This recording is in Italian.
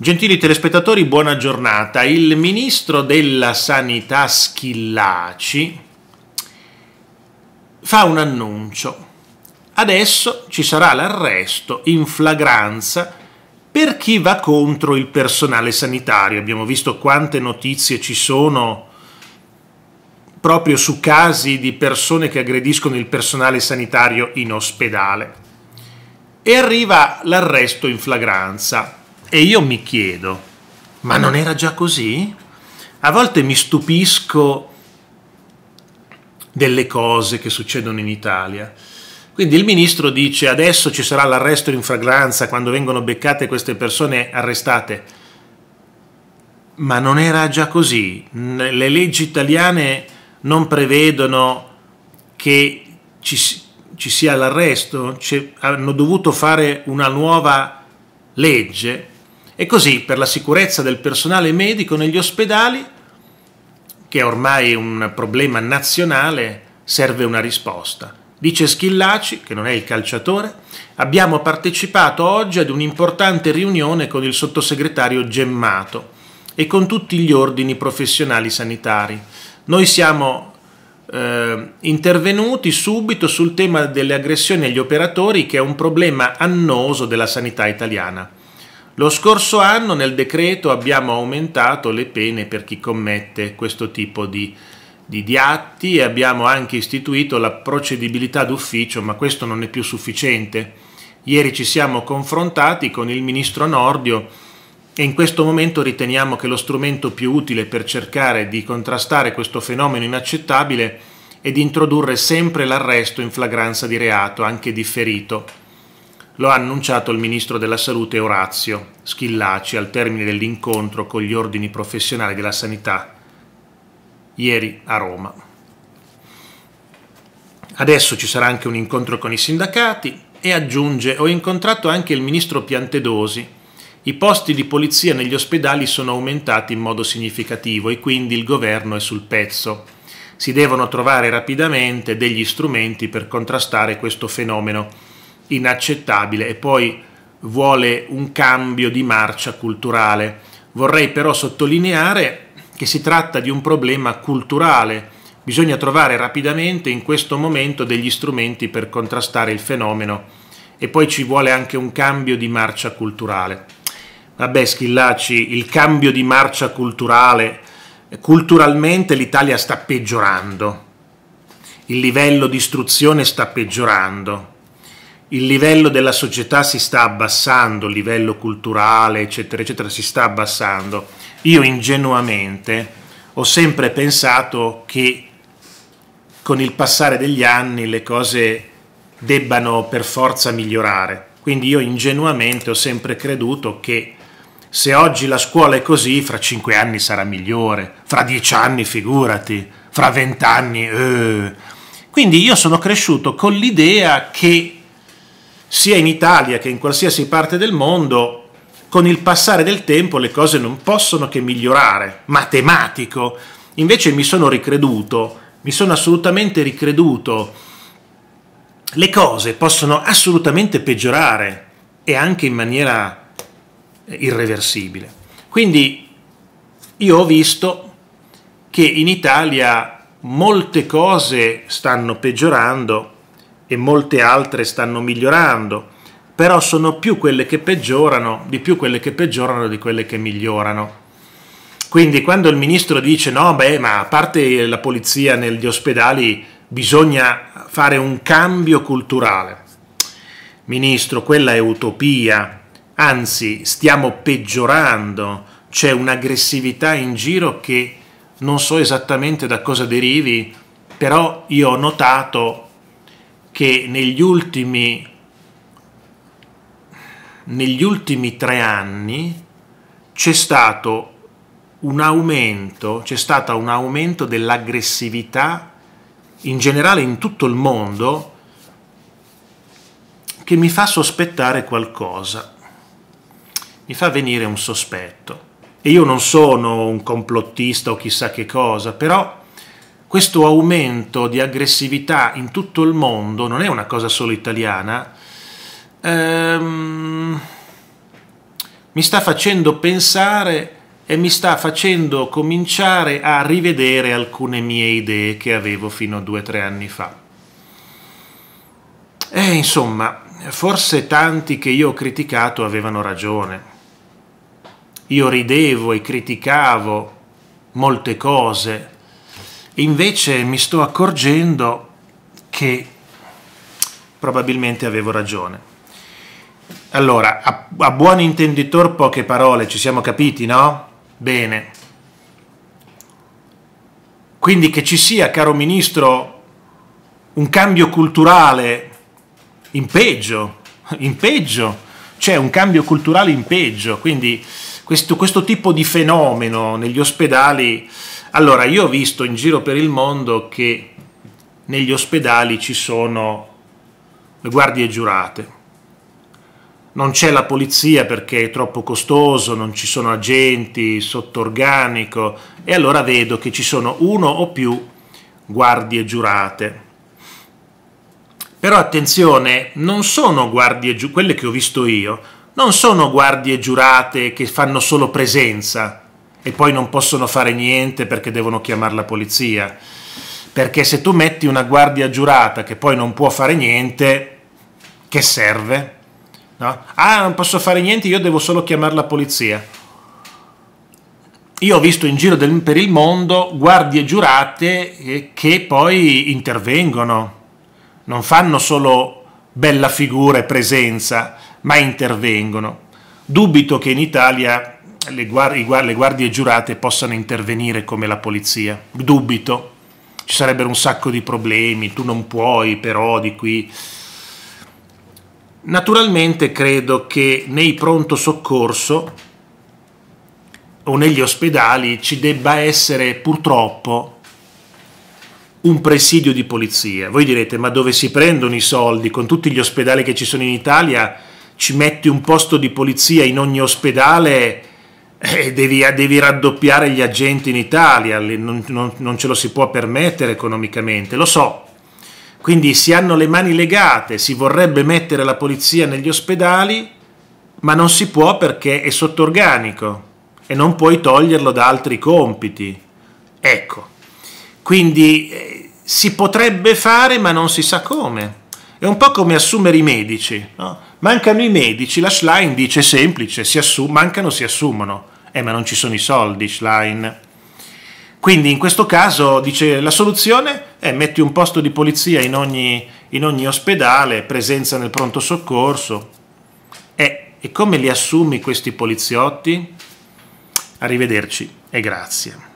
Gentili telespettatori, buona giornata. Il ministro della Sanità Schillaci fa un annuncio. Adesso ci sarà l'arresto in flagranza per chi va contro il personale sanitario. Abbiamo visto quante notizie ci sono proprio su casi di persone che aggrediscono il personale sanitario in ospedale. E arriva l'arresto in flagranza e io mi chiedo, ma non era già così? A volte mi stupisco delle cose che succedono in Italia. Quindi il ministro dice adesso ci sarà l'arresto in fragranza quando vengono beccate queste persone arrestate. Ma non era già così. Le leggi italiane non prevedono che ci, ci sia l'arresto. hanno dovuto fare una nuova legge e così per la sicurezza del personale medico negli ospedali, che è ormai un problema nazionale, serve una risposta. Dice Schillaci, che non è il calciatore, abbiamo partecipato oggi ad un'importante riunione con il sottosegretario Gemmato e con tutti gli ordini professionali sanitari. Noi siamo eh, intervenuti subito sul tema delle aggressioni agli operatori, che è un problema annoso della sanità italiana. Lo scorso anno nel decreto abbiamo aumentato le pene per chi commette questo tipo di, di, di atti e abbiamo anche istituito la procedibilità d'ufficio, ma questo non è più sufficiente. Ieri ci siamo confrontati con il ministro Nordio e in questo momento riteniamo che lo strumento più utile per cercare di contrastare questo fenomeno inaccettabile è di introdurre sempre l'arresto in flagranza di reato, anche differito. Lo ha annunciato il ministro della Salute Orazio Schillaci al termine dell'incontro con gli ordini professionali della sanità ieri a Roma. Adesso ci sarà anche un incontro con i sindacati e aggiunge ho incontrato anche il ministro Piantedosi. I posti di polizia negli ospedali sono aumentati in modo significativo e quindi il governo è sul pezzo. Si devono trovare rapidamente degli strumenti per contrastare questo fenomeno inaccettabile e poi vuole un cambio di marcia culturale. Vorrei però sottolineare che si tratta di un problema culturale. Bisogna trovare rapidamente in questo momento degli strumenti per contrastare il fenomeno e poi ci vuole anche un cambio di marcia culturale. Vabbè, Schillaci, il cambio di marcia culturale, culturalmente l'Italia sta peggiorando, il livello di istruzione sta peggiorando, il livello della società si sta abbassando, il livello culturale, eccetera, eccetera, si sta abbassando. Io ingenuamente ho sempre pensato che con il passare degli anni le cose debbano per forza migliorare. Quindi io ingenuamente ho sempre creduto che se oggi la scuola è così, fra cinque anni sarà migliore, fra dieci anni figurati, fra vent'anni... Eh. Quindi io sono cresciuto con l'idea che sia in Italia che in qualsiasi parte del mondo, con il passare del tempo le cose non possono che migliorare, matematico. Invece mi sono ricreduto, mi sono assolutamente ricreduto. Le cose possono assolutamente peggiorare e anche in maniera irreversibile. Quindi io ho visto che in Italia molte cose stanno peggiorando e molte altre stanno migliorando, però sono più quelle che peggiorano, di più quelle che peggiorano di quelle che migliorano. Quindi quando il ministro dice no, beh, ma a parte la polizia negli ospedali bisogna fare un cambio culturale. Ministro, quella è utopia, anzi stiamo peggiorando, c'è un'aggressività in giro che non so esattamente da cosa derivi, però io ho notato che negli ultimi, negli ultimi tre anni c'è stato un aumento, c'è stato un aumento dell'aggressività in generale in tutto il mondo che mi fa sospettare qualcosa, mi fa venire un sospetto. E io non sono un complottista o chissà che cosa, però questo aumento di aggressività in tutto il mondo non è una cosa solo italiana, ehm, mi sta facendo pensare e mi sta facendo cominciare a rivedere alcune mie idee che avevo fino a due o tre anni fa. E insomma, forse tanti che io ho criticato avevano ragione. Io ridevo e criticavo molte cose Invece mi sto accorgendo che probabilmente avevo ragione. Allora, a, a buon intenditor poche parole, ci siamo capiti, no? Bene. Quindi che ci sia, caro ministro, un cambio culturale in peggio, in peggio, cioè un cambio culturale in peggio, quindi questo, questo tipo di fenomeno negli ospedali. Allora, io ho visto in giro per il mondo che negli ospedali ci sono le guardie giurate. Non c'è la polizia perché è troppo costoso, non ci sono agenti sotto organico e allora vedo che ci sono uno o più guardie giurate. Però attenzione, non sono guardie giurate, quelle che ho visto io, non sono guardie giurate che fanno solo presenza e poi non possono fare niente perché devono chiamare la polizia. Perché se tu metti una guardia giurata che poi non può fare niente, che serve? No? Ah, non posso fare niente, io devo solo chiamare la polizia. Io ho visto in giro del, per il mondo guardie giurate eh, che poi intervengono, non fanno solo bella figura e presenza, ma intervengono. Dubito che in Italia le, guardie, le guardie giurate possano intervenire come la polizia, dubito. Ci sarebbero un sacco di problemi, tu non puoi però di qui. Naturalmente credo che nei pronto soccorso o negli ospedali ci debba essere purtroppo un presidio di polizia. Voi direte ma dove si prendono i soldi? Con tutti gli ospedali che ci sono in Italia ci metti un posto di polizia in ogni ospedale e eh, devi, devi raddoppiare gli agenti in Italia, non, non, non ce lo si può permettere economicamente, lo so. Quindi si hanno le mani legate, si vorrebbe mettere la polizia negli ospedali, ma non si può perché è sotto organico e non puoi toglierlo da altri compiti. Ecco, quindi eh, si potrebbe fare ma non si sa come. È un po' come assumere i medici, no? Mancano i medici, la Schlein dice semplice, si assu- mancano si assumono. Eh ma non ci sono i soldi, Schlein. Quindi in questo caso dice la soluzione è metti un posto di polizia in ogni, in ogni ospedale, presenza nel pronto soccorso. Eh, e come li assumi questi poliziotti? Arrivederci e grazie.